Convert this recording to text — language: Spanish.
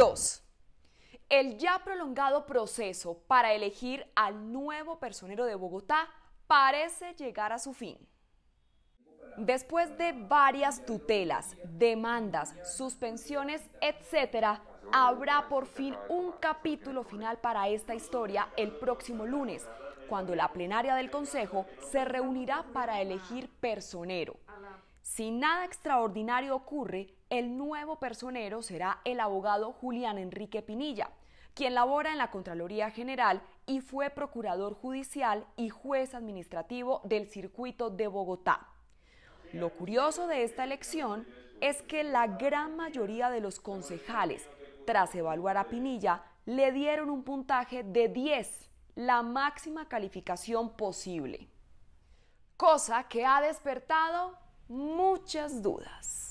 2. el ya prolongado proceso para elegir al nuevo personero de Bogotá parece llegar a su fin. Después de varias tutelas, demandas, suspensiones, etc., habrá por fin un capítulo final para esta historia el próximo lunes, cuando la plenaria del Consejo se reunirá para elegir personero. Si nada extraordinario ocurre, el nuevo personero será el abogado Julián Enrique Pinilla, quien labora en la Contraloría General y fue procurador judicial y juez administrativo del circuito de Bogotá. Lo curioso de esta elección es que la gran mayoría de los concejales, tras evaluar a Pinilla, le dieron un puntaje de 10, la máxima calificación posible. Cosa que ha despertado muchas dudas.